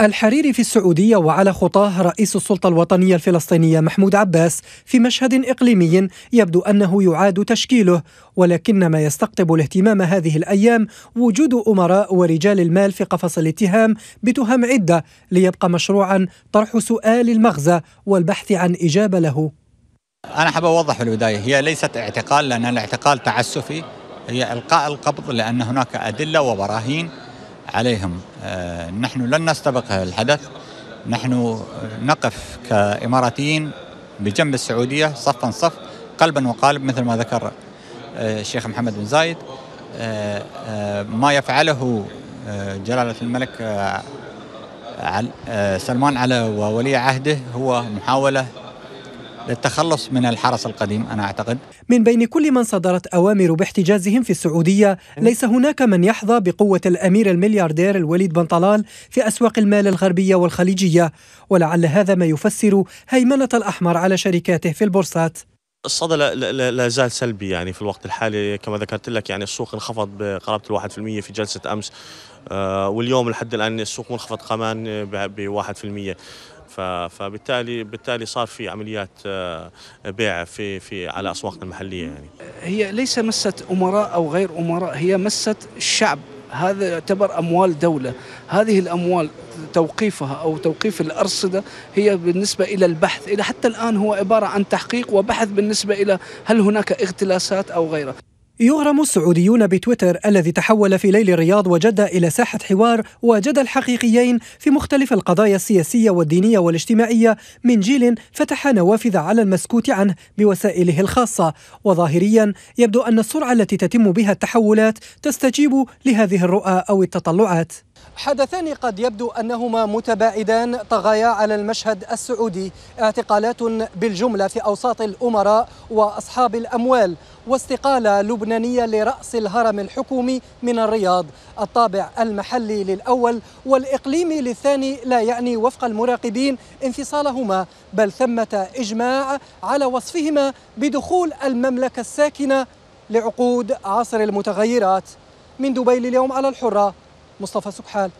الحريري في السعودية وعلى خطاه رئيس السلطة الوطنية الفلسطينية محمود عباس في مشهد إقليمي يبدو أنه يعاد تشكيله ولكن ما يستقطب الاهتمام هذه الأيام وجود أمراء ورجال المال في قفص الاتهام بتهم عدة ليبقى مشروعا طرح سؤال المغزى والبحث عن إجابة له أنا حاب أوضح في البداية هي ليست اعتقال لأن الاعتقال تعسفي هي إلقاء القبض لأن هناك أدلة وبراهين عليهم آه، نحن لن نستبق الحدث نحن نقف كإماراتيين بجنب السعودية صفا صف قلبا وقالب مثل ما ذكر آه، الشيخ محمد بن زايد آه، ما يفعله جلالة الملك سلمان على وولي عهده هو محاولة للتخلص من الحرس القديم أنا أعتقد من بين كل من صدرت أوامر باحتجازهم في السعودية ليس هناك من يحظى بقوة الأمير الملياردير الوليد بن طلال في أسواق المال الغربية والخليجية ولعل هذا ما يفسر هيمنة الأحمر على شركاته في البورصات الصدى لا زال سلبي يعني في الوقت الحالي كما ذكرت لك يعني السوق انخفض بقرابه الواحد في المية في جلسه امس آه، واليوم لحد الان السوق منخفض كمان ب 1% فبالتالي بالتالي صار في عمليات آه، بيع في في على اسواقنا المحليه يعني هي ليس مست امراء او غير امراء هي مست الشعب هذا يعتبر اموال دوله هذه الاموال توقيفها او توقيف الارصده هي بالنسبه الى البحث الى حتى الان هو عباره عن تحقيق وبحث بالنسبه الى هل هناك اغتلاسات او غيره يغرم السعوديون بتويتر الذي تحول في ليل الرياض وجدة إلى ساحة حوار وجدل حقيقيين في مختلف القضايا السياسية والدينية والاجتماعية من جيل فتح نوافذ على المسكوت عنه بوسائله الخاصة وظاهريا يبدو أن السرعة التي تتم بها التحولات تستجيب لهذه الرؤى أو التطلعات حدثان قد يبدو أنهما متباعدان طغيا على المشهد السعودي اعتقالات بالجملة في أوساط الأمراء وأصحاب الأموال واستقالة لبنانية لرأس الهرم الحكومي من الرياض الطابع المحلي للأول والإقليمي للثاني لا يعني وفق المراقبين انفصالهما بل ثمة إجماع على وصفهما بدخول المملكة الساكنة لعقود عصر المتغيرات من دبي لليوم على الحرة مصطفى سكحال